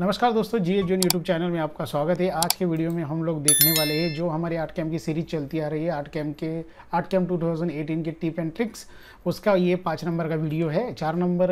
नमस्कार दोस्तों जी एजुन YouTube channel में आपका स्वागत है आज के वीडियो में हम लोग देखने वाले हैं जो हमारे आर्ट कैम की सीरीज चलती आ रही है आर्ट कैम के आर्ट कैम 2018 के टिप एंड ट्रिक्स उसका ये पाँच नंबर का वीडियो है चार नंबर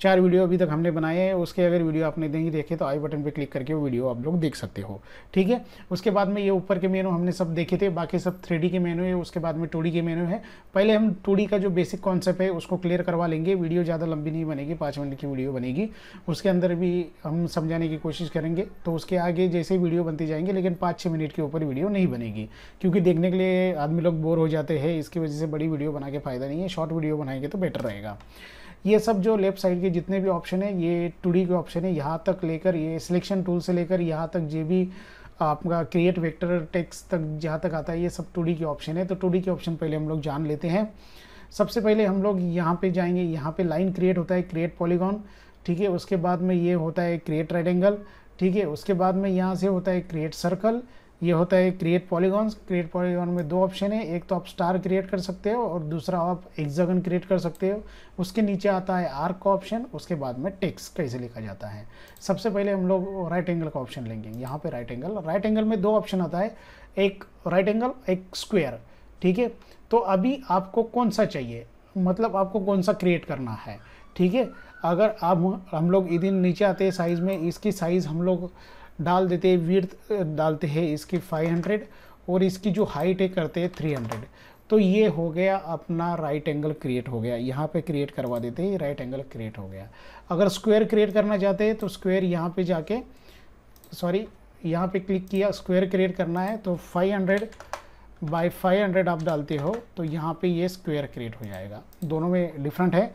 चार वीडियो अभी तक हमने बनाए हैं उसके अगर वीडियो आपने नहीं देखे तो आई बटन पर क्लिक करके वो वीडियो आप लोग देख सकते हो ठीक है उसके बाद में ये ऊपर के मेनू हमने सब देखे थे बाकी सब थ्री के मेनू है उसके बाद में टू के मेनू है पहले हम टू का जो बेसिक कॉन्सेप्ट है उसको क्लियर करवा लेंगे वीडियो ज़्यादा लंबी नहीं बनेगी पाँच मिनट की वीडियो बनेगी उसके अंदर भी हम समझाने जाने की कोशिश करेंगे तो उसके आगे जैसे वीडियो बनती जाएंगे लेकिन पाँच छः मिनट के ऊपर वीडियो नहीं बनेगी क्योंकि देखने के लिए आदमी लोग बोर हो जाते हैं इसकी वजह से बड़ी वीडियो बना के फ़ायदा नहीं है शॉर्ट वीडियो बनाएंगे तो बेटर रहेगा ये सब जो लेफ्ट साइड के जितने भी ऑप्शन है ये टूडी के ऑप्शन है यहाँ तक लेकर ये सिलेक्शन टूल से लेकर यहाँ तक जो भी आपका क्रिएट वेक्टर टेक्स्ट तक जहाँ तक आता है ये सब टूडी के ऑप्शन है तो टूडी के ऑप्शन पहले हम लोग जान लेते हैं सबसे पहले हम लोग यहाँ पे जाएंगे यहाँ पे लाइन क्रिएट होता है क्रिएट पॉलीगॉन ठीक है उसके बाद में ये होता है क्रिएट एंगल ठीक है उसके बाद में यहाँ से होता है क्रिएट सर्कल ये होता है क्रिएट पॉलीगॉन्स क्रिएट पॉलीगॉन में दो ऑप्शन है एक तो आप स्टार क्रिएट कर सकते हो और दूसरा आप एग्जागन क्रिएट कर सकते हो उसके नीचे आता है आर्क का ऑप्शन उसके बाद में टेक्स कैसे लिखा जाता है सबसे पहले हम लोग राइट एंगल का ऑप्शन लेंगे यहाँ पे राइट एंगल राइट एंगल में दो ऑप्शन आता है एक राइट एंगल एक स्क्वेयर ठीक है तो अभी आपको कौन सा चाहिए मतलब आपको कौन सा क्रिएट करना है ठीक है अगर अब हम लोग इधर नीचे आते हैं साइज़ में इसकी साइज़ हम लोग डाल देते हैं वीर्थ डालते हैं इसकी 500 और इसकी जो हाइट है करते हैं 300 तो ये हो गया अपना राइट एंगल क्रिएट हो गया यहाँ पे क्रिएट करवा देते हैं राइट एंगल क्रिएट हो गया अगर स्क्वायर क्रिएट करना चाहते हैं तो स्क्वायर यहाँ पे जाके सॉरी यहाँ पे क्लिक किया स्क्वायर क्रिएट करना है तो 500 हंड्रेड बाई फाइव आप डालते हो तो यहाँ पे ये स्क्वायर क्रिएट हो जाएगा दोनों में डिफरेंट है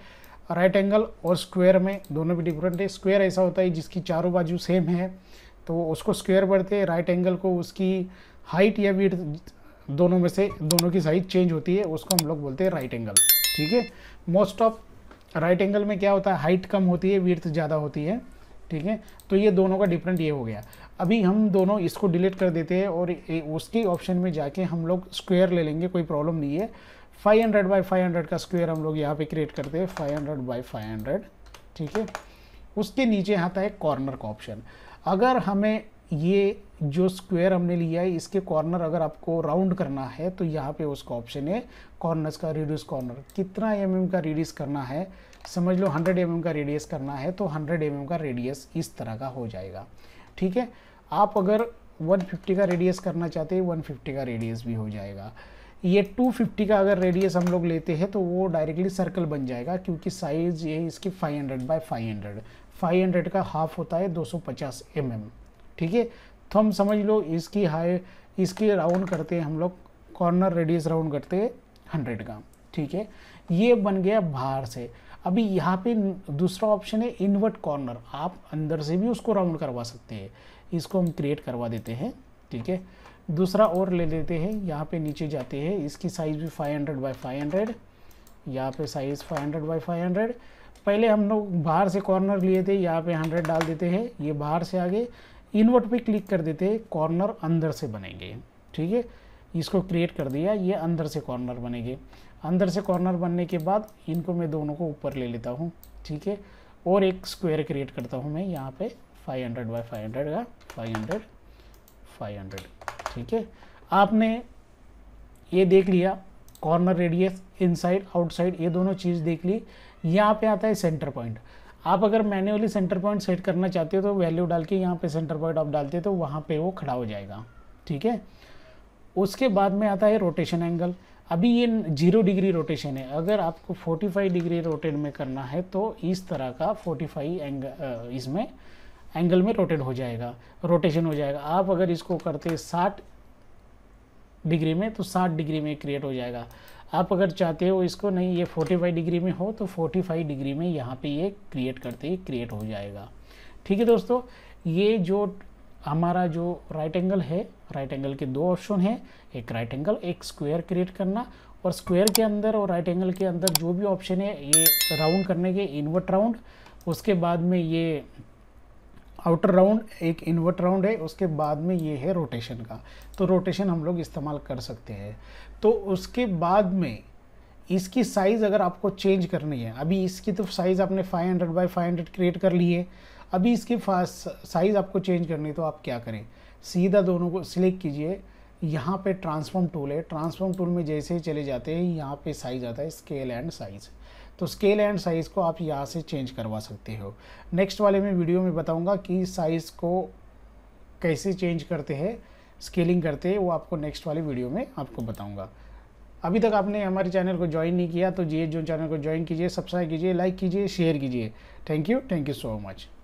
राइट एंगल और स्क्वायर में दोनों भी डिफरेंट है स्क्वायर ऐसा होता है जिसकी चारों बाजू सेम है तो उसको स्क्वायर बढ़ते हैं राइट एंगल को उसकी हाइट या वीड दोनों में से दोनों की साइज चेंज होती है उसको हम लोग बोलते हैं राइट एंगल ठीक है मोस्ट ऑफ राइट एंगल में क्या होता है हाइट कम होती है वीर्थ ज़्यादा होती है ठीक है तो ये दोनों का डिफरेंट ये हो गया अभी हम दोनों इसको डिलीट कर देते हैं और उसके ऑप्शन में जाके हम लोग स्क्वायर ले लेंगे कोई प्रॉब्लम नहीं है 500 बाय 500 का स्क्वायर हम लोग यहाँ पे क्रिएट करते हैं 500 फाइव हंड्रेड ठीक है उसके नीचे आता है कॉर्नर का ऑप्शन अगर हमें ये जो स्क्वायर हमने लिया है इसके कॉर्नर अगर आपको राउंड करना है तो यहाँ पे उसका ऑप्शन है कॉर्नर्स का रिड्यूस कॉर्नर कितना एम mm का रिड्यूस करना है समझ लो 100 एम mm का रेडियस करना है तो 100 एम mm का रेडियस इस तरह का हो जाएगा ठीक है आप अगर 150 का रेडियस करना चाहते हैं 150 का रेडियस भी हो जाएगा ये 250 का अगर रेडियस हम लोग लेते हैं तो वो डायरेक्टली सर्कल बन जाएगा क्योंकि साइज़ ये इसकी 500 हंड्रेड बाई फाइव हंड्रेड का हाफ होता है 250 सौ mm, ठीक है तो हम समझ लो इसकी हाई इसकी राउंड करते हैं हम लोग कॉर्नर रेडियस राउंड करते हैं हंड्रेड का ठीक है ये बन गया बाहर से अभी यहाँ पे दूसरा ऑप्शन है इनवर्ट कॉर्नर आप अंदर से भी उसको राउंड करवा सकते हैं इसको हम क्रिएट करवा देते हैं ठीक है दूसरा और ले लेते हैं यहाँ पे नीचे जाते हैं इसकी साइज़ भी 500 हंड्रेड बाई फाइव हंड्रेड यहाँ पर size 500 hundred by five hundred पहले हम लोग बाहर से कॉर्नर लिए थे यहाँ पे 100 डाल देते हैं ये बाहर से आगे इनवर्ट पे क्लिक कर देते हैं कॉर्नर अंदर से बनेंगे ठीक है इसको क्रिएट कर दिया ये अंदर से कॉर्नर बनेंगे अंदर से कॉर्नर बनने के बाद इनको मैं दोनों को ऊपर ले लेता हूँ ठीक है और एक स्क्वेयर क्रिएट करता हूँ मैं यहाँ पे 500 हंड्रेड बाई फाइव हंड्रेड का 500 500 ठीक है आपने ये देख लिया कॉर्नर रेडियस इनसाइड आउटसाइड ये दोनों चीज़ देख ली यहाँ पे आता है सेंटर पॉइंट आप अगर मैन्युअली सेंटर पॉइंट सेट करना चाहते हो तो वैल्यू डाल के यहाँ पे सेंटर पॉइंट आप डालते हो तो वहाँ पे वो खड़ा हो जाएगा ठीक है उसके बाद में आता है रोटेशन एंगल अभी ये जीरो डिग्री रोटेशन है अगर आपको फोर्टी डिग्री रोटेट में करना है तो इस तरह का फोर्टी एंगल इसमें एंगल में रोटेट हो जाएगा रोटेशन हो जाएगा आप अगर इसको करते साठ डिग्री में तो साठ डिग्री में क्रिएट हो जाएगा आप अगर चाहते हो इसको नहीं ये फोर्टी फाइव डिग्री में हो तो फोर्टी फाइव डिग्री में यहाँ पे ये क्रिएट करते ही क्रिएट हो जाएगा ठीक है दोस्तों ये जो हमारा जो राइट एंगल है राइट एंगल के दो ऑप्शन हैं एक राइट एंगल एक स्क्वायर क्रिएट करना और स्क्वायर के अंदर और राइट एंगल के अंदर जो भी ऑप्शन है ये राउंड करने के इनवर्ट राउंड उसके बाद में ये आउटर राउंड एक इन्वर्ट राउंड है उसके बाद में ये है रोटेशन का तो रोटेशन हम लोग इस्तेमाल कर सकते हैं तो उसके बाद में इसकी साइज़ अगर आपको चेंज करनी है अभी इसकी तो साइज़ आपने 500 हंड्रेड बाई फाइव क्रिएट कर ली है अभी इसकी साइज़ आपको चेंज करनी है तो आप क्या करें सीधा दोनों को सिलेक्ट कीजिए यहाँ पे ट्रांसफॉर्म टूल है ट्रांसफॉर्म टूल में जैसे ही चले जाते हैं यहाँ पे साइज़ आता है स्केल एंड साइज़ तो स्केल एंड साइज़ को आप यहाँ से चेंज करवा सकते हो नेक्स्ट वाले में वीडियो में बताऊँगा कि साइज़ को कैसे चेंज करते हैं स्केलिंग करते हैं वो आपको नेक्स्ट वाले वीडियो में आपको बताऊँगा अभी तक आपने हमारे चैनल को ज्वाइन नहीं किया तो जी जो चैनल को ज्वाइन कीजिए सब्सक्राइब कीजिए लाइक कीजिए शेयर कीजिए thank you thank you so much